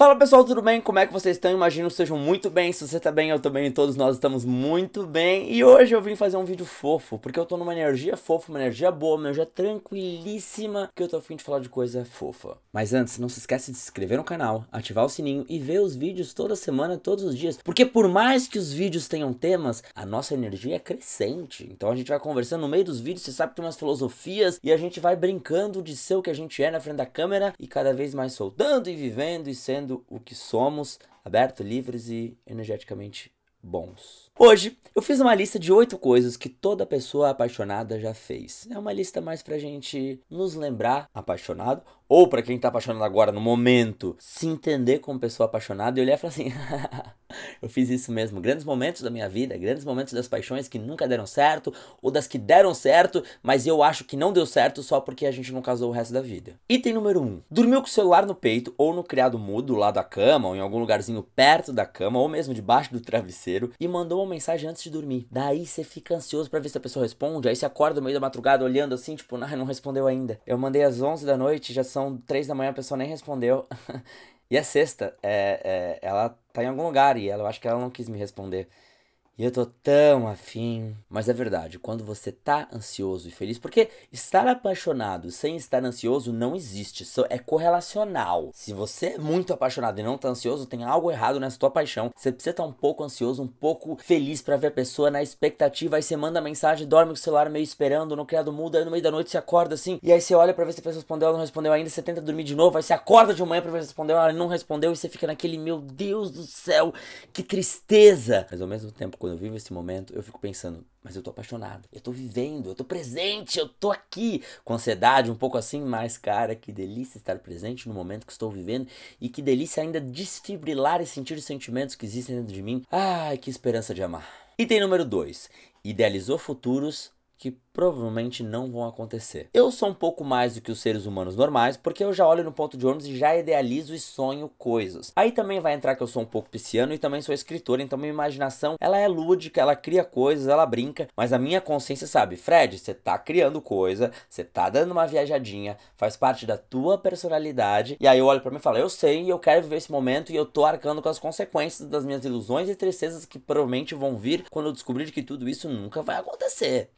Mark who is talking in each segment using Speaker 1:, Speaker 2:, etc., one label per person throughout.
Speaker 1: Fala pessoal, tudo bem? Como é que vocês estão? Imagino que sejam muito bem. Se você tá bem, eu também. bem, todos nós estamos muito bem. E hoje eu vim fazer um vídeo fofo, porque eu tô numa energia fofa, uma energia boa, uma energia tranquilíssima, que eu tô afim de falar de coisa fofa. Mas antes, não se esquece de se inscrever no canal, ativar o sininho e ver os vídeos toda semana, todos os dias. Porque por mais que os vídeos tenham temas, a nossa energia é crescente. Então a gente vai conversando no meio dos vídeos, você sabe que tem umas filosofias e a gente vai brincando de ser o que a gente é na frente da câmera e cada vez mais soltando e vivendo e sendo sendo o que somos, abertos, livres e energeticamente bons. Hoje eu fiz uma lista de oito coisas que toda pessoa apaixonada já fez. É uma lista mais pra gente nos lembrar apaixonado, ou pra quem tá apaixonado agora no momento, se entender como pessoa apaixonada e olhar e falar assim: eu fiz isso mesmo. Grandes momentos da minha vida, grandes momentos das paixões que nunca deram certo, ou das que deram certo, mas eu acho que não deu certo só porque a gente não casou o resto da vida. Item número Um, dormiu com o celular no peito ou no criado mudo lá da cama, ou em algum lugarzinho perto da cama, ou mesmo debaixo do travesseiro, e mandou uma mensagem antes de dormir. Daí você fica ansioso para ver se a pessoa responde, aí você acorda no meio da madrugada olhando assim, tipo, não respondeu ainda. Eu mandei às 11 da noite, já são 3 da manhã, a pessoa nem respondeu. e a sexta, é, é, ela tá em algum lugar e ela, eu acho que ela não quis me responder. E eu tô tão afim. Mas é verdade, quando você tá ansioso e feliz, porque estar apaixonado sem estar ansioso não existe, é correlacional. Se você é muito apaixonado e não tá ansioso, tem algo errado nessa tua paixão. Você precisa estar tá um pouco ansioso, um pouco feliz para ver a pessoa na expectativa. Aí você manda mensagem, dorme com o celular meio esperando, no criado muda, aí no meio da noite você acorda assim. E aí você olha para ver se a pessoa respondeu, ela não respondeu ainda, você tenta dormir de novo, aí você acorda de manhã pra ver se respondeu, ela não respondeu, e você fica naquele, meu Deus do céu, que tristeza. Mas ao mesmo tempo, quando quando eu vivo esse momento, eu fico pensando, mas eu tô apaixonado, eu tô vivendo, eu tô presente, eu tô aqui. Com ansiedade, um pouco assim, mas cara, que delícia estar presente no momento que estou vivendo e que delícia ainda desfibrilar e sentir os sentimentos que existem dentro de mim. Ai, que esperança de amar. Item número 2. Idealizou futuros que provavelmente não vão acontecer. Eu sou um pouco mais do que os seres humanos normais, porque eu já olho no ponto de ônibus e já idealizo e sonho coisas. Aí também vai entrar que eu sou um pouco pisciano e também sou escritor, então minha imaginação, ela é lúdica, ela cria coisas, ela brinca, mas a minha consciência sabe, Fred, você tá criando coisa, você tá dando uma viajadinha, faz parte da tua personalidade, e aí eu olho para mim e falo, eu sei, eu quero viver esse momento e eu tô arcando com as consequências das minhas ilusões e tristezas que provavelmente vão vir quando eu descobrir que tudo isso nunca vai acontecer.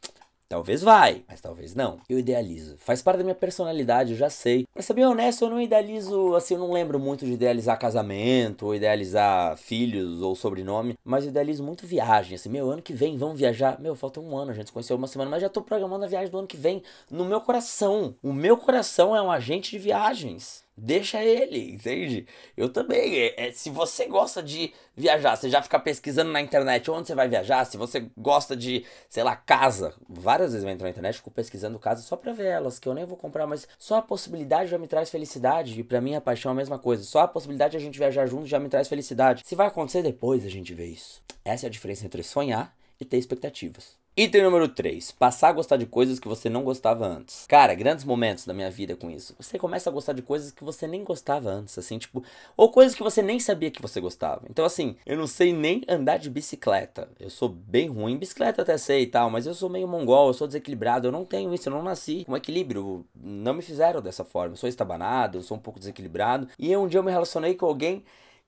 Speaker 1: Talvez vai, mas talvez não. Eu idealizo. Faz parte da minha personalidade, eu já sei. Pra ser bem honesto, eu não idealizo, assim, eu não lembro muito de idealizar casamento, ou idealizar filhos, ou sobrenome, mas eu idealizo muito viagem. Assim, meu, ano que vem vamos viajar. Meu, falta um ano, a gente se conheceu uma semana, mas já tô programando a viagem do ano que vem no meu coração. O meu coração é um agente de viagens. Deixa ele, entende? Eu também. É, é, se você gosta de viajar, você já fica pesquisando na internet onde você vai viajar, se você gosta de, sei lá, casa. Várias vezes eu entro na internet, fico pesquisando casa só pra ver elas, que eu nem vou comprar, mas só a possibilidade já me traz felicidade. E pra mim a paixão é a mesma coisa. Só a possibilidade de a gente viajar junto já me traz felicidade. Se vai acontecer depois, a gente vê isso. Essa é a diferença entre sonhar e ter expectativas. Item número 3. Passar a gostar de coisas que você não gostava antes. Cara, grandes momentos da minha vida com isso. Você começa a gostar de coisas que você nem gostava antes, assim, tipo, ou coisas que você nem sabia que você gostava. Então, assim, eu não sei nem andar de bicicleta. Eu sou bem ruim, bicicleta até sei e tal, mas eu sou meio mongol, eu sou desequilibrado, eu não tenho isso, eu não nasci com equilíbrio. Não me fizeram dessa forma. Eu sou estabanado, eu sou um pouco desequilibrado. E um dia eu me relacionei com alguém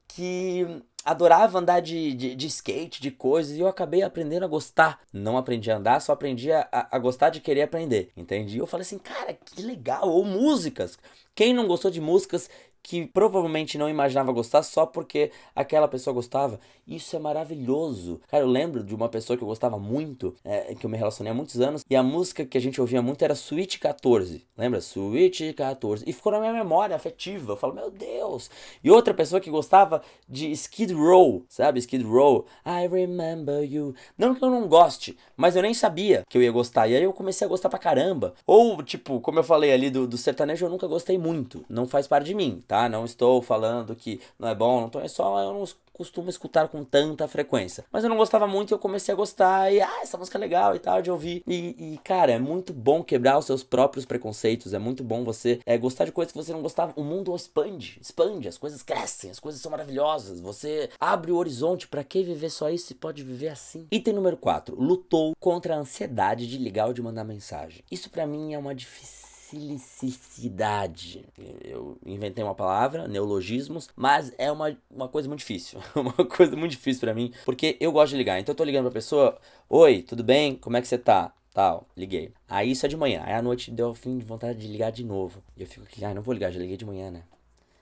Speaker 1: que adorava andar de, de, de skate, de coisas, e eu acabei aprendendo a gostar. Não aprendi a andar, só aprendi a, a gostar de querer aprender, entendi? Eu falei assim, cara, que legal, ou músicas. Quem não gostou de músicas, que provavelmente não imaginava gostar só porque aquela pessoa gostava. Isso é maravilhoso. Cara, eu lembro de uma pessoa que eu gostava muito, é, que eu me relacionei há muitos anos, e a música que a gente ouvia muito era Suite 14. Lembra? Suite 14. E ficou na minha memória afetiva. Eu falo, meu Deus. E outra pessoa que gostava de Skid Row, sabe? Skid Row. I remember you. Não que eu não goste, mas eu nem sabia que eu ia gostar. E aí eu comecei a gostar pra caramba. Ou, tipo, como eu falei ali do, do sertanejo, eu nunca gostei muito. Não faz parte de mim, tá? Não estou falando que não é bom, não tô, é só eu é não costumo escutar com tanta frequência. Mas eu não gostava muito e eu comecei a gostar. E ah, essa música é legal e tal, de ouvir. E, e cara, é muito bom quebrar os seus próprios preconceitos. É muito bom você é, gostar de coisas que você não gostava. O mundo expande, expande, as coisas crescem, as coisas são maravilhosas. Você abre o horizonte. para que viver só isso e pode viver assim? Item número 4. Lutou contra a ansiedade de ligar ou de mandar mensagem. Isso para mim é uma dificuldade silicidade. Eu inventei uma palavra, neologismos, mas é uma, uma coisa muito difícil. uma coisa muito difícil para mim, porque eu gosto de ligar. Então eu tô ligando pra pessoa, oi, tudo bem? Como é que você tá? Tal, liguei. Aí isso é de manhã. Aí a noite deu fim de vontade de ligar de novo. E eu fico aqui, ah, não vou ligar, já liguei de manhã, né?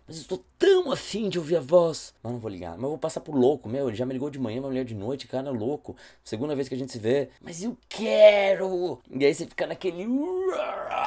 Speaker 1: mas estou tão afim de ouvir a voz. Mas não vou ligar, mas eu vou passar por louco, meu. Ele já me ligou de manhã, vai me ligar de noite, cara, louco. Segunda vez que a gente se vê, mas eu quero! E aí você fica naquele.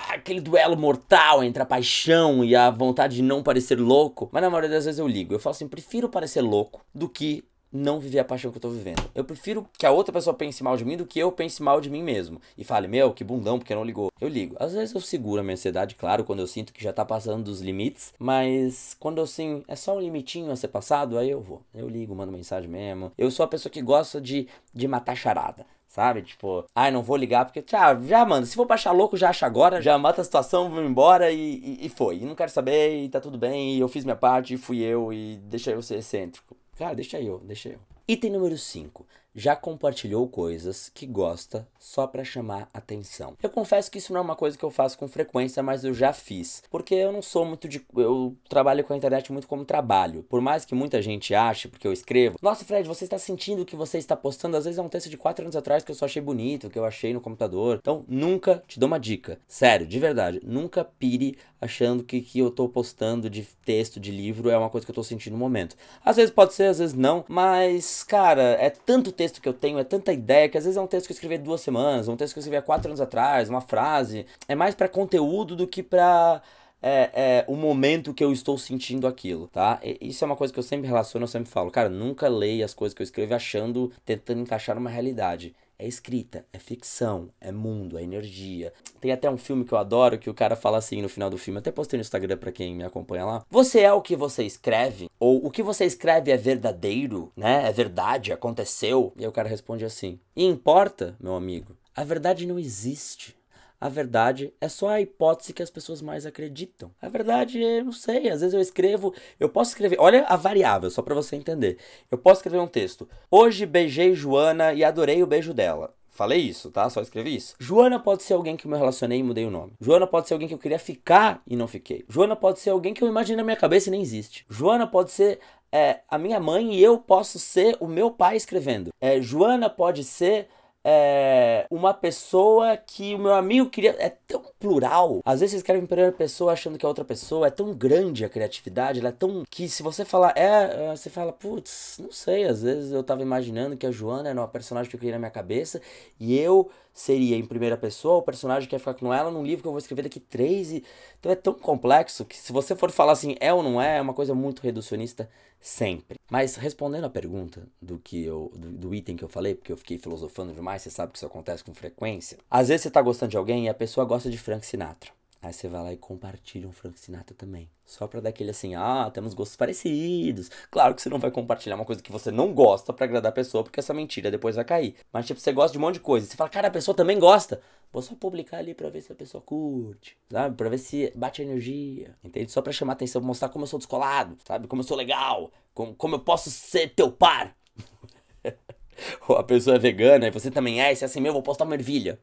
Speaker 1: aquele duelo mortal entre a paixão e a vontade de não parecer louco. Mas na maioria das vezes eu ligo. Eu falo assim, prefiro parecer louco do que não viver a paixão que eu tô vivendo. Eu prefiro que a outra pessoa pense mal de mim do que eu pense mal de mim mesmo. E fale, meu, que bundão, porque não ligou. Eu ligo. Às vezes eu seguro a minha ansiedade, claro, quando eu sinto que já tá passando dos limites. Mas quando eu sim, é só um limitinho a ser passado, aí eu vou. Eu ligo, mando mensagem mesmo. Eu sou a pessoa que gosta de, de matar charada. Sabe? Tipo, ai, ah, não vou ligar porque, tchau, já, mano, se for pra achar louco, já acha agora, já mata a situação, vou embora e, e, e foi. E não quero saber, e tá tudo bem, e eu fiz minha parte, e fui eu, e deixei eu ser excêntrico. Cara, deixa eu, deixa eu. Item número 5. Já compartilhou coisas que gosta só para chamar atenção. Eu confesso que isso não é uma coisa que eu faço com frequência, mas eu já fiz. Porque eu não sou muito de. Eu trabalho com a internet muito como trabalho. Por mais que muita gente ache, porque eu escrevo. Nossa, Fred, você está sentindo que você está postando? Às vezes é um texto de 4 anos atrás que eu só achei bonito, que eu achei no computador. Então, nunca te dou uma dica. Sério, de verdade, nunca pire achando que que eu tô postando de texto, de livro, é uma coisa que eu tô sentindo no momento. Às vezes pode ser, às vezes não, mas, cara, é tanto texto que eu tenho, é tanta ideia, que às vezes é um texto que eu escrevi duas semanas, um texto que eu escrevi há quatro anos atrás, uma frase. É mais para conteúdo do que pra é, é, o momento que eu estou sentindo aquilo, tá? E, isso é uma coisa que eu sempre relaciono, eu sempre falo, cara, nunca leia as coisas que eu escrevo achando, tentando encaixar numa realidade é escrita, é ficção, é mundo, é energia. Tem até um filme que eu adoro que o cara fala assim no final do filme, até postei no Instagram para quem me acompanha lá. Você é o que você escreve? Ou o que você escreve é verdadeiro, né? É verdade, aconteceu? E aí o cara responde assim: "E importa, meu amigo? A verdade não existe a verdade é só a hipótese que as pessoas mais acreditam. A verdade é, não sei, às vezes eu escrevo, eu posso escrever, olha a variável, só para você entender. Eu posso escrever um texto. Hoje beijei Joana e adorei o beijo dela. Falei isso, tá? Só escrevi isso. Joana pode ser alguém que eu me relacionei e mudei o nome. Joana pode ser alguém que eu queria ficar e não fiquei. Joana pode ser alguém que eu imagino na minha cabeça e nem existe. Joana pode ser é, a minha mãe e eu posso ser o meu pai escrevendo. É, Joana pode ser é, uma pessoa que o meu amigo queria. É tão plural. Às vezes vocês querem em primeira pessoa achando que é outra pessoa. É tão grande a criatividade, ela é tão. Que se você falar é, é, você fala, putz, não sei. Às vezes eu tava imaginando que a Joana era uma personagem que eu criei na minha cabeça e eu seria em primeira pessoa, o personagem quer ficar com ela num livro que eu vou escrever daqui três. E... Então é tão complexo que se você for falar assim, é ou não é, é uma coisa muito reducionista sempre. Mas respondendo a pergunta do que eu. Do, do, item que eu falei, porque eu fiquei filosofando demais, você sabe que isso acontece com frequência. Às vezes você tá gostando de alguém e a pessoa gosta de Frank Sinatra. Aí você vai lá e compartilha um Frank Sinatra também. Só pra dar aquele assim, ah, temos gostos parecidos. Claro que você não vai compartilhar uma coisa que você não gosta para agradar a pessoa, porque essa mentira depois vai cair. Mas tipo, você gosta de um monte de coisa. Você fala, cara, a pessoa também gosta. Vou só publicar ali pra ver se a pessoa curte, sabe? Pra ver se bate a energia, entende? Só pra chamar atenção, pra mostrar como eu sou descolado, sabe? Como eu sou legal, como, como eu posso ser teu par. Ou a pessoa é vegana e você também é, e se é assim, meu, vou postar uma ervilha.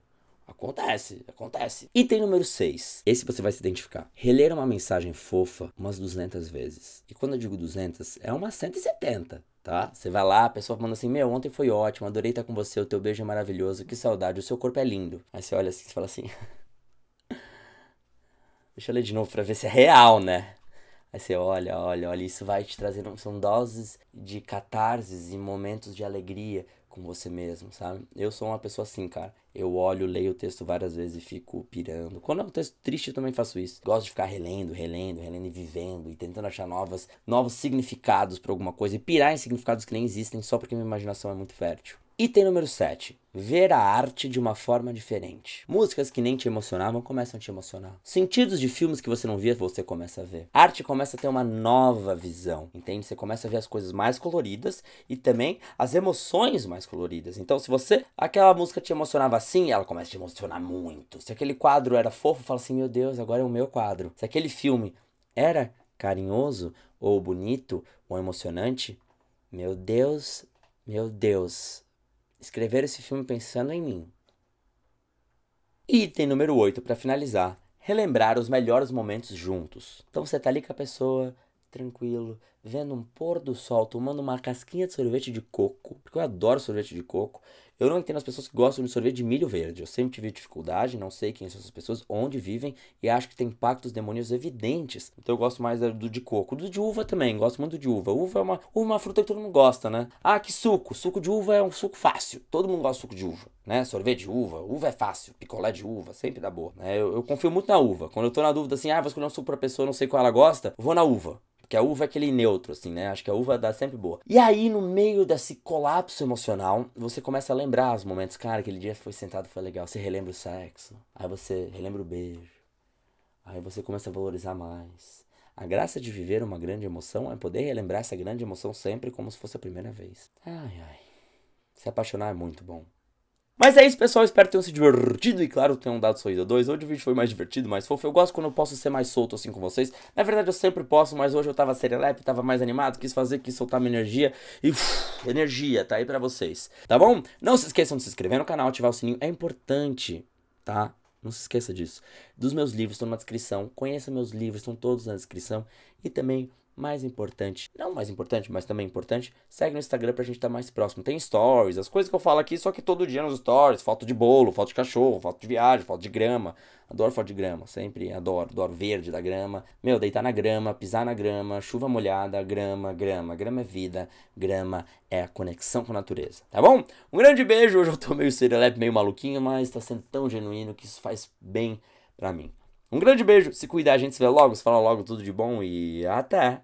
Speaker 1: Acontece, acontece. Item número 6. Esse você vai se identificar. Reler uma mensagem fofa umas 200 vezes. E quando eu digo 200, é umas 170 tá? Você vai lá, a pessoa falando assim: Meu, ontem foi ótimo, adorei estar com você, o teu beijo é maravilhoso, que saudade, o seu corpo é lindo. Aí você olha assim e fala assim: Deixa eu ler de novo pra ver se é real, né? Aí você olha, olha, olha, isso vai te trazer São doses de catarses e momentos de alegria com você mesmo, sabe? Eu sou uma pessoa assim, cara eu olho, leio o texto várias vezes e fico pirando. Quando é um texto triste, eu também faço isso. Gosto de ficar relendo, relendo, relendo e vivendo e tentando achar novas, novos significados para alguma coisa e pirar em significados que nem existem só porque minha imaginação é muito fértil. Item número 7. Ver a arte de uma forma diferente. Músicas que nem te emocionavam começam a te emocionar. Sentidos de filmes que você não via, você começa a ver. A arte começa a ter uma nova visão, entende? Você começa a ver as coisas mais coloridas e também as emoções mais coloridas. Então, se você. aquela música te emocionava assim, ela começa a te emocionar muito. Se aquele quadro era fofo, fala assim: meu Deus, agora é o meu quadro. Se aquele filme era carinhoso, ou bonito, ou emocionante, meu Deus, meu Deus Escrever esse filme pensando em mim. Item número 8 para finalizar: relembrar os melhores momentos juntos. Então você tá ali com a pessoa, tranquilo, vendo um pôr do sol, tomando uma casquinha de sorvete de coco, porque eu adoro sorvete de coco, eu não entendo as pessoas que gostam de sorvete de milho verde. Eu sempre tive dificuldade, não sei quem são essas pessoas, onde vivem e acho que tem impactos demoníacos evidentes. Então eu gosto mais do de coco. Do de uva também, gosto muito de uva. Uva é uma, uva é uma fruta que todo mundo gosta, né? Ah, que suco! Suco de uva é um suco fácil. Todo mundo gosta de suco de uva, né? Sorvete de uva, uva é fácil. Picolé de uva, sempre dá boa. Né? Eu, eu confio muito na uva. Quando eu tô na dúvida assim, ah, vou escolher um suco pra pessoa, não sei qual ela gosta, vou na uva que a uva é aquele neutro, assim, né? Acho que a uva dá sempre boa. E aí, no meio desse colapso emocional, você começa a lembrar os momentos. Cara, aquele dia foi sentado, foi legal. Você relembra o sexo. Aí você relembra o beijo. Aí você começa a valorizar mais. A graça de viver uma grande emoção é poder relembrar essa grande emoção sempre como se fosse a primeira vez. Ai, ai. Se apaixonar é muito bom. Mas é isso, pessoal. Espero que tenham se divertido e, claro, tenham dado sorriso 2. Hoje o vídeo foi mais divertido, mais fofo. Eu gosto quando eu posso ser mais solto assim com vocês. Na verdade, eu sempre posso, mas hoje eu tava serelepe, tava mais animado, quis fazer, quis soltar minha energia. E uff, energia, tá aí pra vocês. Tá bom? Não se esqueçam de se inscrever no canal, ativar o sininho. É importante, tá? Não se esqueça disso. Dos meus livros estão na descrição. Conheça meus livros, estão todos na descrição. E também mais importante, não mais importante, mas também importante, segue no Instagram pra gente estar tá mais próximo. Tem stories, as coisas que eu falo aqui, só que todo dia nos stories, foto de bolo, foto de cachorro, foto de viagem, foto de grama. Adoro foto de grama, sempre adoro, adoro verde da grama. Meu, deitar na grama, pisar na grama, chuva molhada, grama, grama. Grama é vida, grama é a conexão com a natureza, tá bom? Um grande beijo, hoje eu tô meio serelepe, meio maluquinho, mas tá sendo tão genuíno que isso faz bem pra mim. Um grande beijo, se cuidar, a gente se vê logo, se fala logo tudo de bom e até!